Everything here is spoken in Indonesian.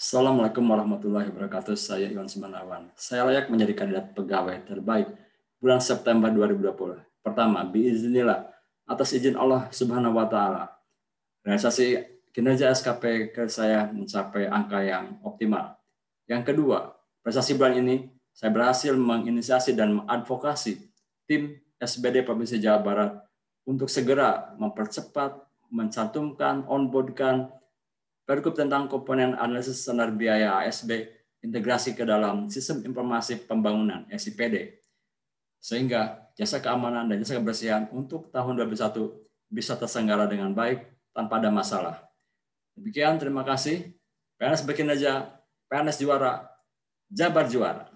Assalamualaikum warahmatullahi wabarakatuh. Saya Iwan Sumanawan. Saya layak menjadi kandidat pegawai terbaik bulan September 2020. Pertama, biiznillah atas izin Allah Subhanahu wa taala. Realisasi kinerja SKP ke saya mencapai angka yang optimal. Yang kedua, prestasi bulan ini saya berhasil menginisiasi dan mengadvokasi tim SBD Provinsi Jawa Barat untuk segera mempercepat, mencantumkan, onboardkan pergub tentang komponen analisis standar biaya ASB integrasi ke dalam sistem informasi pembangunan SIPD sehingga jasa keamanan dan jasa kebersihan untuk tahun 2021 bisa tersenggara dengan baik tanpa ada masalah. Demikian, terima kasih. PNS Bekinaja, PNS Juara, Jabar Juara.